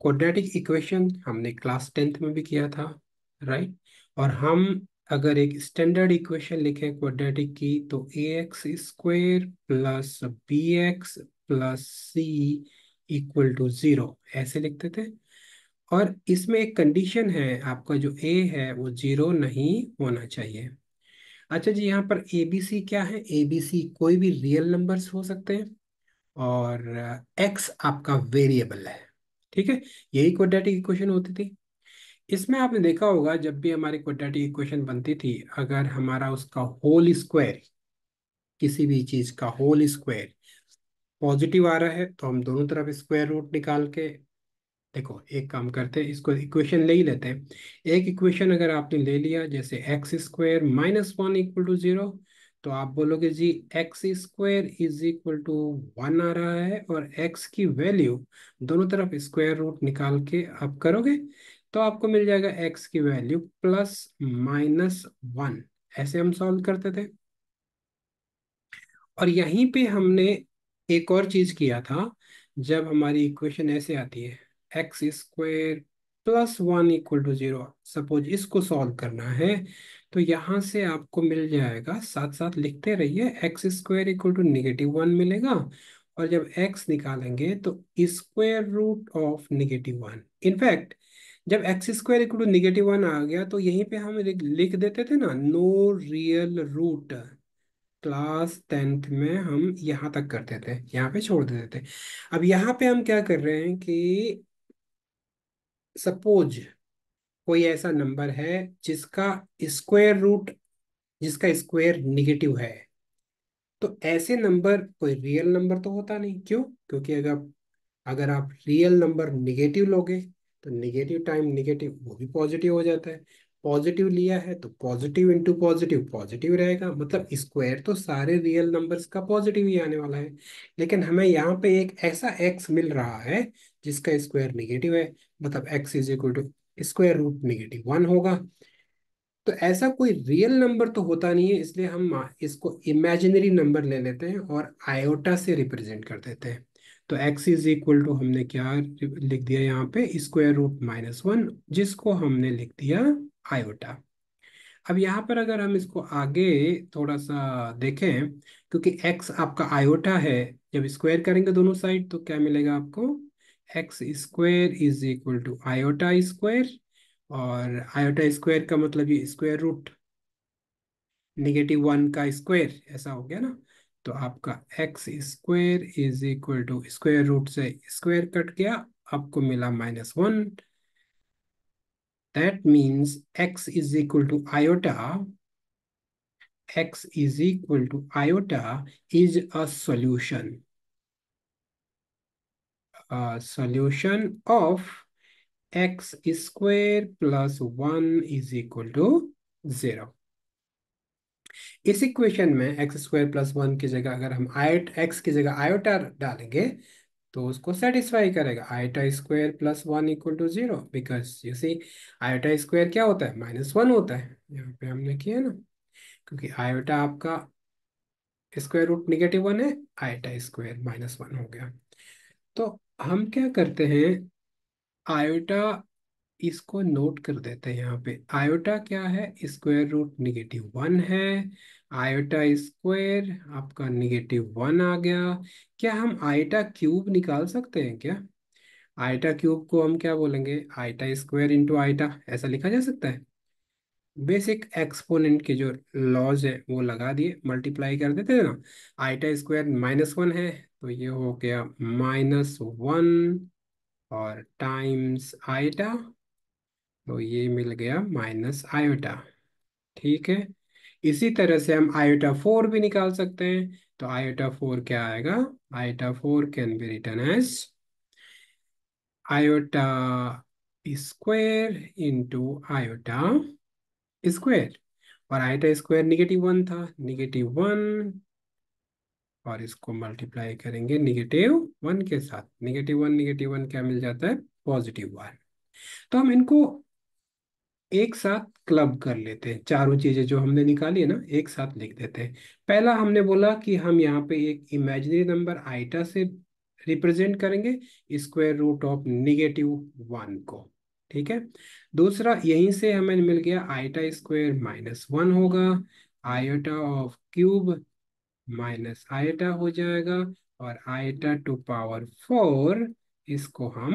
Quadratic equation हमने class tenth में भी किया था राइट और हम अगर एक स्टैंडर्ड इक्वेशन लिखें क्वाड्रेटिक की तो A X square plus B X plus C equal to zero ऐसे लिखते थे और इसमें एक कंडीशन है आपका जो ए है वो ज़ीरो नहीं होना चाहिए अच्छा जी यहाँ पर ए बी सी क्या है ए बी सी कोई भी रियल नंबर्स हो सकते हैं और एक्स आपका वेरिएबल है ठीक है यही क्वाड्रेटिक इक्वेशन होती थी इसमें आपने देखा होगा जब भी हमारी क्वाड्रेटिक इक्वेशन बनती थी अगर हमारा उसका होल स्क्वायर किसी भी चीज का होल स्क्वायर पॉजिटिव आ रहा है तो हम दोनों तरफ स्क्वायर रूट निकाल के देखो एक काम करते हैं इसको इक्वेशन ले ही लेते हैं एक इक्वेशन अगर आपने ले लिया जैसे X square minus one equal to zero तो आप बोलोगे जी X square is equal to one आ रहा है और एक्स की वैल्यू दोनों तरफ स्क्वायर रूट निकाल के आप करोगे तो आपको मिल जाएगा एक्स की वैल्यू प्लस माइनस वन ऐसे हम सॉल्व करते थे और यहीं पे हमने एक और चीज किया था जब हमारी इक्वेशन ऐसे आती है X square plus one equal to zero suppose इसको सॉल्व करना है तो यहाँ से आपको मिल जाएगा साथ साथ लिखते रहिए X square equal to negative one मिलेगा और जब एक्स निकालेंगे तो square root of negative one in fact जब X square equal to negative one आ गया तो यहीं पे हम लिख देते थे ना no real root class tenth में हम यहाँ तक करते थे यहाँ पे छोड़ देते थे अब यहाँ पे हम क्या कर रहे हैं कि सपोज कोई ऐसा नंबर है जिसका स्क्वायर रूट जिसका स्क्वायर निगेटिव है तो ऐसे नंबर कोई रियल नंबर तो होता नहीं क्यों क्योंकि अगर अगर आप रियल नंबर निगेटिव लोगे तो निगेटिव टाइम निगेटिव वो भी पॉजिटिव हो जाता है पॉजिटिव लिया है तो पॉजिटिव इंटू पॉजिटिव पॉजिटिव रहेगा मतलब स्क्वायर तो सारे रियल नंबर्स का पॉजिटिव ही आने वाला है लेकिन हमें यहाँ पे एक ऐसा एक्स मिल रहा है जिसका स्क्वायर निगेटिव है मतलब X is equal to square root negative one होगा तो ऐसा कोई रियल नंबर तो होता नहीं है इसलिए हम इसको इमेजिनरी नंबर ले लेते हैं और आयोटा से रिप्रेजेंट कर देते हैं तो x इज इक्वल टू हमने क्या लिख दिया यहाँ पे स्क्वायर रूट माइनस वन जिसको हमने लिख दिया आयोटा अब यहाँ पर अगर हम इसको आगे थोड़ा सा देखें क्योंकि एक्स आपका आयोटा है जब स्क्वायर करेंगे दोनों साइड तो क्या मिलेगा आपको X square is equal to iota square और आयोटा स्क्वायर का मतलब ये स्क्वायर रूट निगेटिव वन का स्क्वायर ऐसा हो गया ना तो आपका X square is equal to square root से स्क्वायर कट गया आपको मिला minus one that means X is equal to iota X is equal to iota is a solution a solution of x square plus 1 is equal to 0. इस equation में x square plus one की जगह अगर हम iota x की जगह iota डालेंगे तो उसको सेटिस्फाई करेगा iota square plus one equal to zero because you see iota square क्या होता है माइनस वन होता है यहाँ पे हमने किया ना क्योंकि आयोटा आपका स्क्वायर रूट निगेटिव वन है आयोटा स्क्वायर माइनस वन हो गया तो हम क्या करते हैं आयोटा इसको नोट कर देते हैं यहाँ पे आयोटा क्या है स्क्वायर रूट निगेटिव वन है आयोटा स्क्वायर आपका निगेटिव वन आ गया क्या हम आयोटा क्यूब निकाल सकते हैं क्या आयोटा क्यूब को हम क्या बोलेंगे आयोटा स्क्वायर इंटू आयोटा ऐसा लिखा जा सकता है बेसिक एक्सपोनेंट के जो लॉज है वो लगा दिए मल्टीप्लाई कर देते हैं ना आईटा स्क्वायर माइनस वन है तो ये हो गया माइनस वन और टाइम्स आईटा तो ये मिल गया माइनस आयोटा ठीक है इसी तरह से हम आयोटा फोर भी निकाल सकते हैं तो आयोटा फोर क्या आएगा iota four can be written as iota square into iota square और आइटा स्क्वायर निगेटिव वन था निगेटिव वन और इसको मल्टीप्लाई करेंगे निगेटिव वन के साथ निगेटिव वन निगेटिव वन क्या मिल जाता है पॉजिटिव वन तो हम इनको एक साथ क्लब कर लेते हैं चारों चीजें जो हमने निकाली है ना एक साथ लिख देते हैं पहला हमने बोला कि हम यहाँ पे एक इमेजिनरी नंबर आइटा से रिप्रेजेंट करेंगे square root of negative one को ठीक है दूसरा यहीं से हमें मिल गया आईटा स्क्वायर माइनस वन होगा iota of cube minus iota हो जाएगा और आयोटा टू पावर फोर इसको हम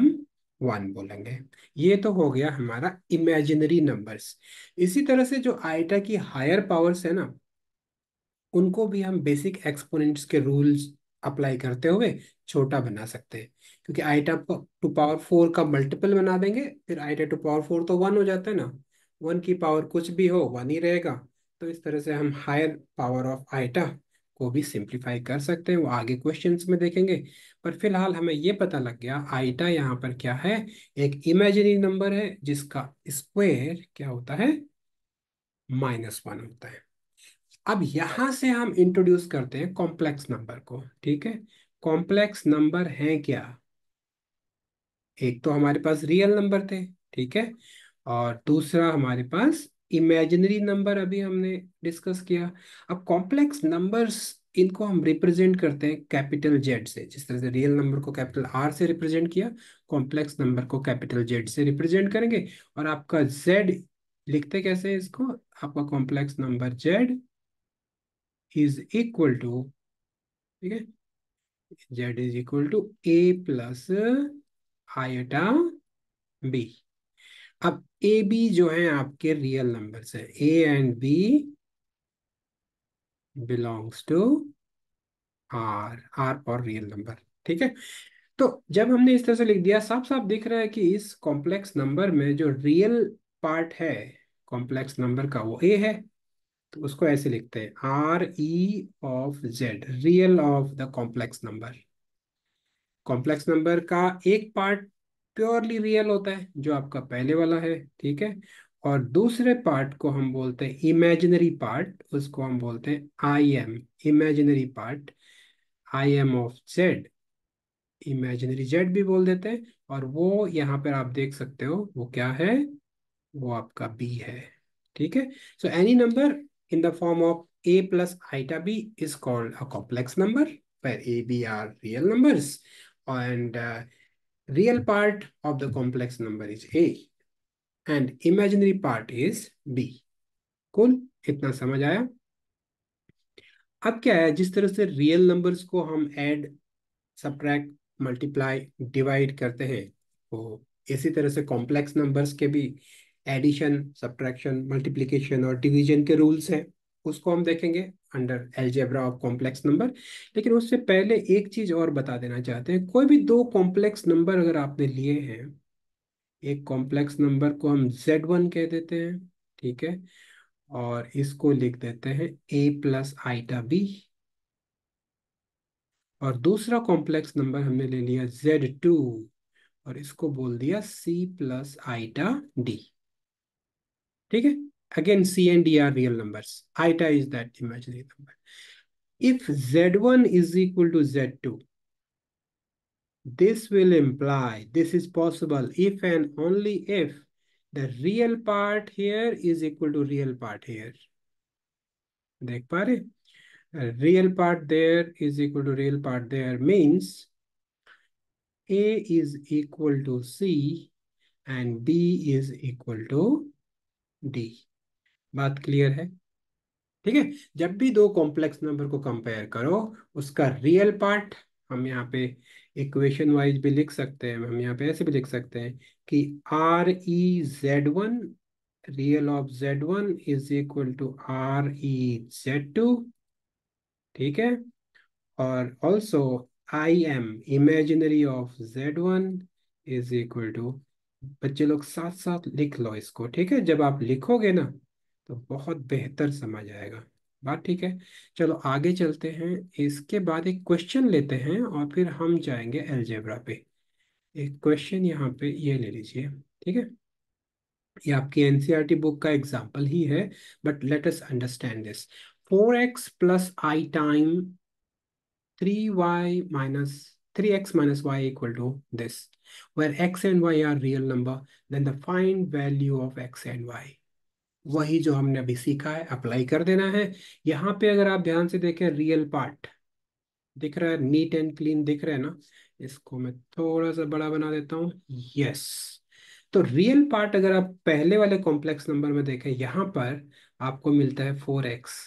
वन बोलेंगे ये तो हो गया हमारा इमेजिनरी नंबर्स इसी तरह से जो आयोटा की हायर पावर्स है ना उनको भी हम बेसिक एक्सपोनेंट्स के रूल्स अप्लाई करते हुए छोटा बना सकते हैं क्योंकि आईटा टू पावर फोर का मल्टीपल बना देंगे फिर आईटा टू पावर फोर तो वन हो जाता है ना वन की पावर कुछ भी हो वन ही रहेगा तो इस तरह से हम हायर पावर ऑफ आईटा को भी सिंप्लीफाई कर सकते हैं वो आगे क्वेश्चंस में देखेंगे पर फिलहाल हमें ये पता लग गया आइटा यहाँ पर क्या है एक इमेजिनरी नंबर है जिसका स्क्वेयर क्या होता है माइनस वन होता है अब यहां से हम इंट्रोड्यूस करते हैं कॉम्प्लेक्स नंबर को ठीक है कॉम्प्लेक्स नंबर है क्या एक तो हमारे पास रियल नंबर थे ठीक है और दूसरा हमारे पास इमेजिनरी नंबर अभी हमने डिस्कस किया अब कॉम्प्लेक्स नंबर्स इनको हम रिप्रेजेंट करते हैं कैपिटल जेड से जिस तरह से रियल नंबर को कैपिटल आर से रिप्रेजेंट किया कॉम्प्लेक्स नंबर को कैपिटल जेड से रिप्रेजेंट करेंगे और आपका जेड लिखते कैसे है इसको आपका complex number Z is equal to ठीक है Z is equal to A plus iota B अब ए बी जो है आपके रियल नंबर्स है A and B belongs to R R और रियल नंबर ठीक है तो जब हमने इस तरह से लिख दिया साफ साफ दिख रहा है कि इस कॉम्प्लेक्स नंबर में जो रियल पार्ट है कॉम्प्लेक्स नंबर का वो ए है तो उसको ऐसे लिखते हैं R E of Z real of the complex number complex number का एक पार्ट प्योरली रियल होता है जो आपका पहले वाला है ठीक है और दूसरे पार्ट को हम बोलते हैं इमेजिनरी पार्ट उसको हम बोलते हैं I M imaginary part I M of Z imaginary Z भी बोल देते हैं और वो यहाँ पर आप देख सकते हो वो क्या है वो आपका बी है ठीक है so any number in the form of a plus eta b is called a complex number where a b are real numbers and uh, real part of the complex number is a and imaginary part is b cool itna samajh aaya ab kya hai jis tarah se real numbers ko hum add subtract multiply divide karte hain wo इसी तरह से complex numbers के भी addition subtraction multiplication और division के rules हैं उसको हम देखेंगे under algebra of complex number लेकिन उससे पहले एक चीज और बता देना चाहते हैं कोई भी दो कॉम्प्लेक्स नंबर अगर आपने लिए हैं एक कॉम्प्लेक्स नंबर को हम जेड वन कह देते हैं ठीक है और इसको लिख देते हैं ए प्लस आईटा बी और दूसरा कॉम्प्लेक्स नंबर हमने ले लिया जेड टू और इसको बोल दिया सी प्लस आईटा डी ठीक है again c and d are real numbers eta is that imaginary number if z1 is equal to z2 this will imply this is possible if and only if the real part here is equal to real part here dekh pa rahe real part there is equal to real part there means a is equal to c and b is equal to D बात clear है ठीक है जब भी दो complex number को compare करो उसका रियल पार्ट हम यहाँ पे इक्वेशन वाइज भी लिख सकते हैं हम यहाँ पे ऐसे भी लिख सकते हैं कि R E Z one real of Z one is equal to R E Z two ठीक है और also I M imaginary of Z one is equal to बच्चे लोग साथ साथ लिख लो इसको ठीक है जब आप लिखोगे ना तो बहुत बेहतर समझ आएगा बात ठीक है चलो आगे चलते हैं इसके बाद एक क्वेश्चन लेते हैं और फिर हम जाएंगे एलजेब्रा पे एक क्वेश्चन यहाँ पे ये ले लीजिए ठीक है ये आपकी एनसीईआरटी बुक e का एग्जाम्पल ही है but let us understand this four X plus I time three Y minus three X minus Y equal to this where x and y are real number then the find value of x and y वही जो हमने अभी सीखा है apply कर देना है यहाँ पे अगर आप ध्यान से देखें रियल पार्ट दिख रहा है नीट एंड क्लीन दिख रहा है ना इसको मैं थोड़ा सा बड़ा बना देता हूँ यस तो रियल पार्ट अगर आप पहले वाले कॉम्प्लेक्स नंबर में देखें यहाँ पर आपको मिलता है फोर एक्स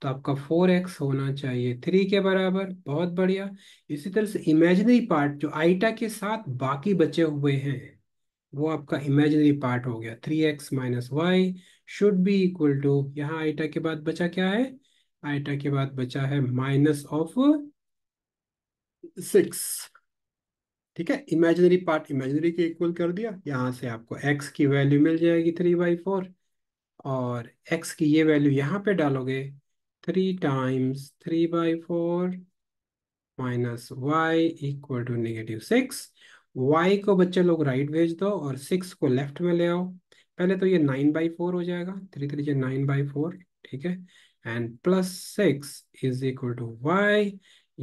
तो आपका फोर एक्स होना चाहिए थ्री के बराबर बहुत बढ़िया इसी तरह से इमेजनरी पार्ट जो आइटा के साथ बाकी बचे हुए हैं वो आपका इमेजनरी पार्ट हो गया three X minus Y should be equal to यहाँ आइटा के बाद बचा क्या है आइटा के बाद बचा है माइनस ऑफ सिक्स ठीक है इमेजनरी पार्ट इमेजनरी के इक्वल कर दिया यहाँ से आपको एक्स की वैल्यू मिल जाएगी थ्री बाई फोर और एक्स की ये वैल्यू यहाँ पे डालोगे three times 3 by 4 minus Y equal to negative six Y को बच्चे लोग राइट भेज दो और सिक्स को लेफ्ट में ले आओ पहले तो ये नाइन बाई फोर हो जाएगा three three J nine by four ठीक है and plus six is equal to Y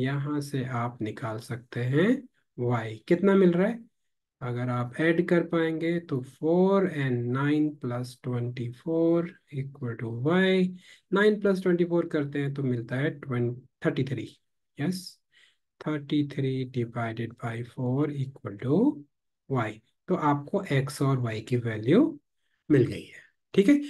यहां से आप निकाल सकते हैं वाई कितना मिल रहा है अगर आप ऐड कर पाएंगे तो four and nine plus twenty four equal to Y nine plus twenty four करते हैं तो मिलता है thirty three yes thirty three divided by four equal to Y तो आपको एक्स और वाई की वैल्यू मिल गई है ठीक है